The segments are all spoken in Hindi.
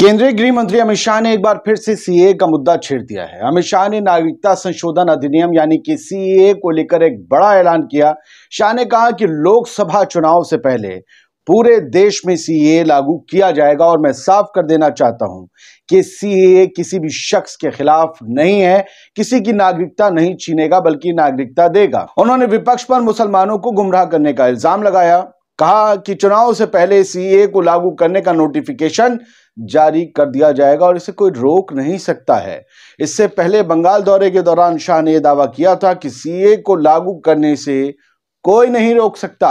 केंद्रीय गृह मंत्री अमित शाह ने एक बार फिर से सीए का मुद्दा छेड़ दिया है अमित शाह ने नागरिकता संशोधन अधिनियम यानी कि सीए को लेकर एक बड़ा ऐलान किया शाह ने कहा कि लोकसभा चुनाव से पहले पूरे देश में सीए लागू किया जाएगा और मैं साफ कर देना चाहता हूं कि सीए किसी भी शख्स के खिलाफ नहीं है किसी की नागरिकता नहीं छीनेगा बल्कि नागरिकता देगा उन्होंने विपक्ष पर मुसलमानों को गुमराह करने का इल्जाम लगाया कहा कि चुनाव से पहले सीए को लागू करने का नोटिफिकेशन जारी कर दिया जाएगा और इसे कोई रोक नहीं सकता है इससे पहले बंगाल दौरे के दौरान शाह ने यह दावा किया था कि सीए को लागू करने से कोई नहीं रोक सकता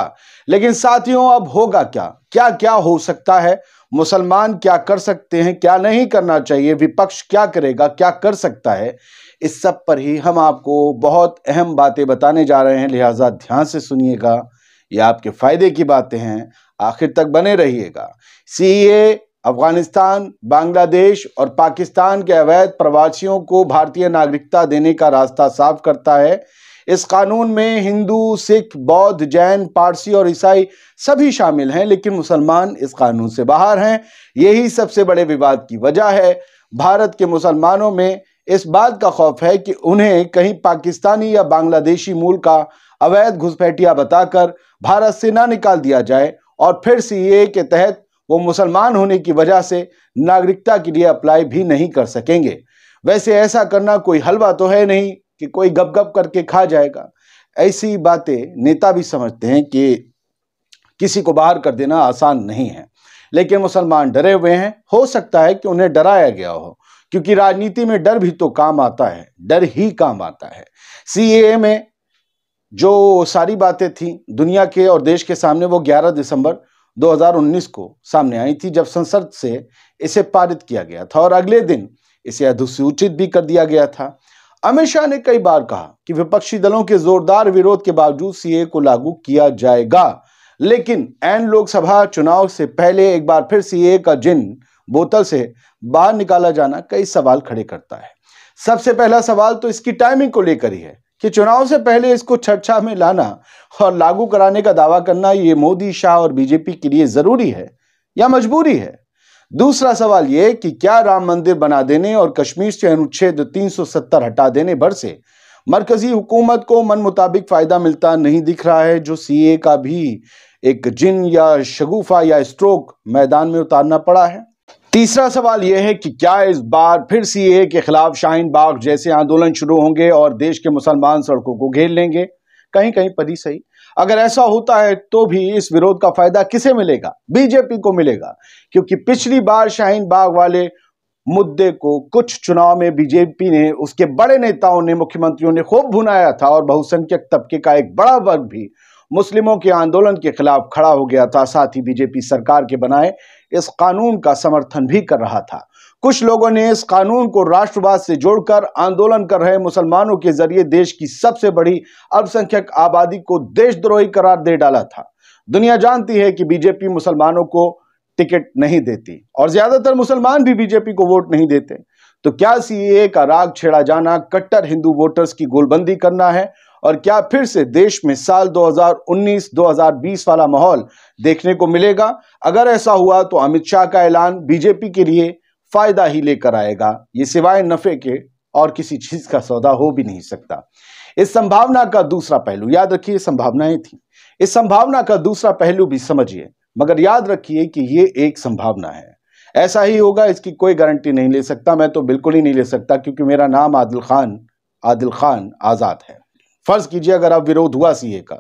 लेकिन साथियों अब होगा क्या क्या क्या हो सकता है मुसलमान क्या कर सकते हैं क्या नहीं करना चाहिए विपक्ष क्या करेगा क्या कर सकता है इस सब पर ही हम आपको बहुत अहम बातें बताने जा रहे हैं लिहाजा ध्यान से सुनिएगा ये आपके फ़ायदे की बातें हैं आखिर तक बने रहिएगा सी ए अफगानिस्तान बांग्लादेश और पाकिस्तान के अवैध प्रवासियों को भारतीय नागरिकता देने का रास्ता साफ करता है इस कानून में हिंदू सिख बौद्ध जैन पारसी और ईसाई सभी शामिल हैं लेकिन मुसलमान इस कानून से बाहर हैं यही सबसे बड़े विवाद की वजह है भारत के मुसलमानों में इस बात का खौफ है कि उन्हें कहीं पाकिस्तानी या बांग्लादेशी मूल का अवैध घुसपैठिया बताकर भारत से ना निकाल दिया जाए और फिर सीए के तहत वो मुसलमान होने की वजह से नागरिकता के लिए अप्लाई भी नहीं कर सकेंगे वैसे ऐसा करना कोई हलवा तो है नहीं कि कोई गप गप करके खा जाएगा ऐसी बातें नेता भी समझते हैं कि किसी को बाहर कर देना आसान नहीं है लेकिन मुसलमान डरे हुए हैं हो सकता है कि उन्हें डराया गया हो क्योंकि राजनीति में डर भी तो काम आता है डर ही काम आता है सीएए में जो सारी बातें थी दुनिया के और देश के सामने वो 11 दिसंबर 2019 को सामने आई थी जब संसद से इसे पारित किया गया था और अगले दिन इसे अधिसूचित भी कर दिया गया था अमित शाह ने कई बार कहा कि विपक्षी दलों के जोरदार विरोध के बावजूद सीए को लागू किया जाएगा लेकिन एन लोकसभा चुनाव से पहले एक बार फिर सीए का जिन बोतल से बाहर निकाला जाना कई सवाल खड़े करता है सबसे पहला सवाल तो इसकी टाइमिंग को लेकर ही है कि चुनाव से पहले इसको चर्चा में लाना और लागू कराने का दावा करना ये मोदी शाह और बीजेपी के लिए जरूरी है या मजबूरी है दूसरा सवाल ये कि क्या राम मंदिर बना देने और कश्मीर से अनुच्छेद 370 हटा देने भर से मरकजी हुकूमत को मन मुताबिक फ़ायदा मिलता नहीं दिख रहा है जो सीए का भी एक जिन या शगुफा या स्ट्रोक मैदान में उतारना पड़ा है तीसरा सवाल यह है कि क्या इस बार फिर सीए के खिलाफ शाहीन बाग जैसे आंदोलन शुरू होंगे और देश के मुसलमान सड़कों को घेर लेंगे कहीं कहीं पदी सही अगर ऐसा होता है तो भी इस विरोध का फायदा किसे मिलेगा बीजेपी को मिलेगा क्योंकि पिछली बार शाहीन बाग वाले मुद्दे को कुछ चुनाव में बीजेपी ने उसके बड़े नेताओं ने मुख्यमंत्रियों ने खूब भुनाया था और बहुसंख्यक तबके का एक बड़ा वर्ग भी मुस्लिमों के आंदोलन के खिलाफ खड़ा हो गया था साथ ही बीजेपी सरकार के बनाए इस कानून का समर्थन भी कर रहा था कुछ लोगों ने इस कानून को राष्ट्रवाद से जोड़कर आंदोलन कर रहे मुसलमानों के जरिए देश की सबसे बड़ी अल्पसंख्यक आबादी को देशद्रोही करार दे डाला था दुनिया जानती है कि बीजेपी मुसलमानों को टिकट नहीं देती और ज्यादातर मुसलमान भी बीजेपी को वोट नहीं देते तो क्या सीए का राग छेड़ा जाना कट्टर हिंदू वोटर्स की गोलबंदी करना है और क्या फिर से देश में साल 2019-2020 वाला माहौल देखने को मिलेगा अगर ऐसा हुआ तो अमित शाह का ऐलान बीजेपी के लिए फायदा ही लेकर आएगा ये सिवाय नफे के और किसी चीज का सौदा हो भी नहीं सकता इस संभावना का दूसरा पहलू याद रखिए संभावनाएं थी इस संभावना का दूसरा पहलू भी समझिए मगर याद रखिए कि ये एक संभावना है ऐसा ही होगा इसकी कोई गारंटी नहीं ले सकता मैं तो बिल्कुल ही नहीं ले सकता क्योंकि मेरा नाम आदिल खान आदिल खान आज़ाद है फर्ज कीजिए अगर आप विरोध हुआ सीए का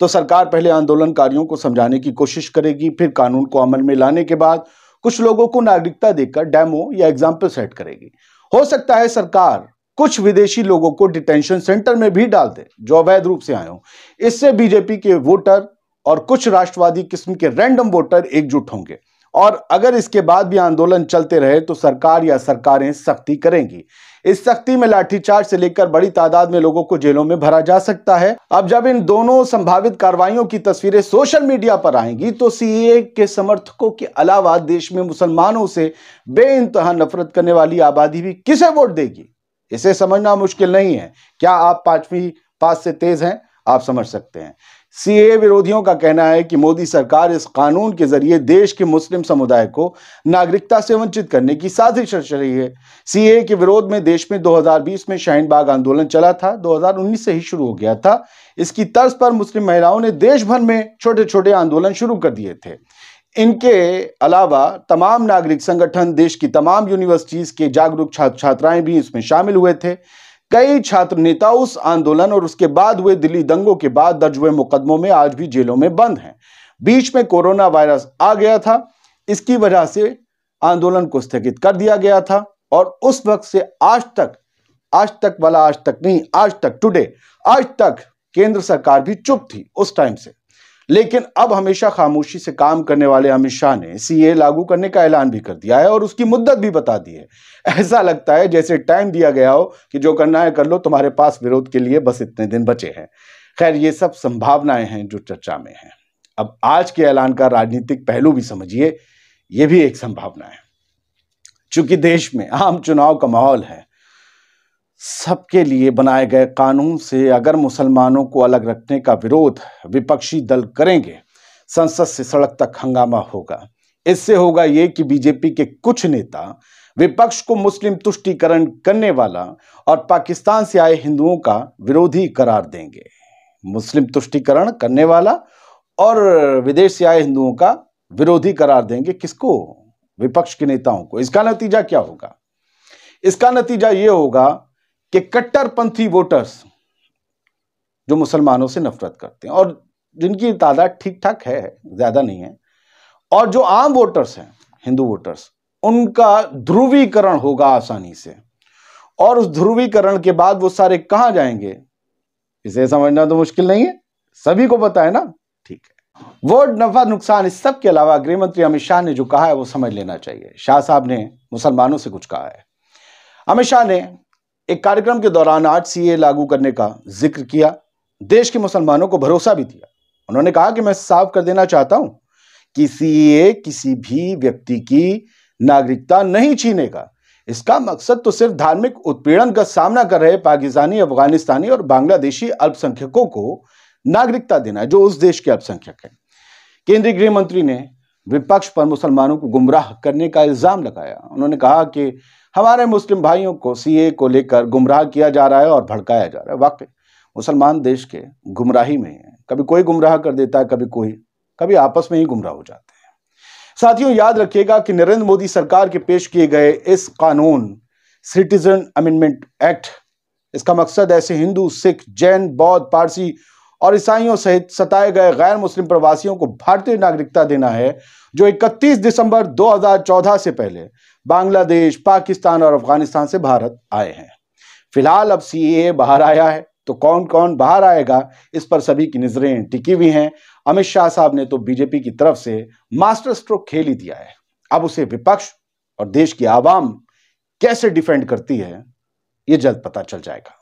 तो सरकार पहले आंदोलनकारियों को समझाने की कोशिश करेगी फिर कानून को अमल में लाने के बाद कुछ लोगों को नागरिकता देकर डेमो या एग्जाम्पल सेट करेगी हो सकता है सरकार कुछ विदेशी लोगों को डिटेंशन सेंटर में भी डाल दे जो अवैध रूप से आए हों इससे बीजेपी के वोटर और कुछ राष्ट्रवादी किस्म के रैंडम वोटर एकजुट होंगे और अगर इसके बाद भी आंदोलन चलते रहे तो सरकार या सरकारें सख्ती करेंगी इस सख्ती में लाठीचार्ज से लेकर बड़ी तादाद में लोगों को जेलों में भरा जा सकता है अब जब इन दोनों संभावित कार्रवाइयों की तस्वीरें सोशल मीडिया पर आएंगी तो सीए के समर्थकों के अलावा देश में मुसलमानों से बे नफरत करने वाली आबादी भी किसे वोट देगी इसे समझना मुश्किल नहीं है क्या आप पांचवी पास से तेज हैं आप समझ सकते हैं सीए विरोधियों का कहना है कि मोदी सरकार इस कानून के जरिए देश के मुस्लिम समुदाय को नागरिकता से वंचित करने की साजिश रच रही है सीए के विरोध में देश में 2020 में शाहीन बाग आंदोलन चला था 2019 से ही शुरू हो गया था इसकी तर्ज पर मुस्लिम महिलाओं ने देश भर में छोटे छोटे आंदोलन शुरू कर दिए थे इनके अलावा तमाम नागरिक संगठन देश की तमाम यूनिवर्सिटीज़ के जागरूक छात्र छात्राएं भी इसमें शामिल हुए थे कई छात्र नेता उस आंदोलन और उसके बाद हुए दिल्ली दंगों के बाद दर्ज हुए मुकदमों में आज भी जेलों में बंद हैं बीच में कोरोना वायरस आ गया था इसकी वजह से आंदोलन को स्थगित कर दिया गया था और उस वक्त से आज तक आज तक वाला आज तक नहीं आज तक टुडे आज तक केंद्र सरकार भी चुप थी उस टाइम से लेकिन अब हमेशा खामोशी से काम करने वाले अमित शाह ने सीए लागू करने का ऐलान भी कर दिया है और उसकी मुद्दत भी बता दी है ऐसा लगता है जैसे टाइम दिया गया हो कि जो करना है कर लो तुम्हारे पास विरोध के लिए बस इतने दिन बचे हैं खैर ये सब संभावनाएं हैं जो चर्चा में हैं अब आज के ऐलान का राजनीतिक पहलू भी समझिए यह भी एक संभावना है चूंकि देश में आम चुनाव का माहौल है सबके लिए बनाए गए कानून से अगर मुसलमानों को अलग रखने का विरोध विपक्षी दल करेंगे संसद से सड़क तक हंगामा होगा इससे होगा ये कि बीजेपी के कुछ नेता विपक्ष को मुस्लिम तुष्टिकरण करने वाला और पाकिस्तान से आए हिंदुओं का विरोधी करार देंगे मुस्लिम तुष्टिकरण करने वाला और विदेश से आए हिंदुओं का विरोधी करार देंगे किसको विपक्ष के नेताओं को इसका नतीजा क्या होगा इसका नतीजा ये होगा कि कट्टरपंथी वोटर्स जो मुसलमानों से नफरत करते हैं और जिनकी तादाद ठीक ठाक है ज़्यादा नहीं है और जो आम वोटर्स हैं हिंदू वोटर्स उनका ध्रुवीकरण होगा आसानी से और उस ध्रुवीकरण के बाद वो सारे कहां जाएंगे इसे समझना तो मुश्किल नहीं है सभी को पता है ना ठीक है वोट नफा नुकसान इस सब के अलावा गृहमंत्री अमित शाह ने जो कहा है वो समझ लेना चाहिए शाह साहब ने मुसलमानों से कुछ कहा है अमित शाह ने एक कार्यक्रम के दौरान आठ सी लागू करने का जिक्र किया देश के मुसलमानों को भरोसा भी दिया उन्होंने कहा कि मैं साफ कर देना चाहता हूं कि सी किसी भी व्यक्ति की नागरिकता नहीं छीनेगा इसका मकसद तो सिर्फ धार्मिक उत्पीड़न का सामना कर रहे पाकिस्तानी अफगानिस्तानी और बांग्लादेशी अल्पसंख्यकों को नागरिकता देना है जो उस देश के अल्पसंख्यक हैं केंद्रीय गृह मंत्री ने विपक्ष पर मुसलमानों को गुमराह करने का इल्ज़ाम लगाया उन्होंने कहा कि हमारे मुस्लिम भाइयों को सीए को लेकर गुमराह किया जा रहा है और भड़काया जा रहा है वाकई मुसलमान देश के गुमराही में है कभी कोई गुमराह कर देता है कभी कोई कभी आपस में ही गुमराह हो जाते हैं साथियों याद रखिएगा कि नरेंद्र मोदी सरकार के पेश किए गए इस कानून सिटीजन अमेंडमेंट एक्ट इसका मकसद ऐसे हिंदू सिख जैन बौद्ध पारसी और ईसाइयों सहित सताए गए गैर मुस्लिम प्रवासियों को भारतीय नागरिकता देना है जो 31 दिसंबर 2014 से पहले बांग्लादेश पाकिस्तान और अफगानिस्तान से भारत आए हैं फिलहाल अब सी बाहर आया है तो कौन कौन बाहर आएगा इस पर सभी की नज़रें टिकी हुई हैं अमित शाह साहब ने तो बीजेपी की तरफ से मास्टर स्ट्रोक खेल ही दिया है अब उसे विपक्ष और देश की आवाम कैसे डिफेंड करती है ये जल्द पता चल जाएगा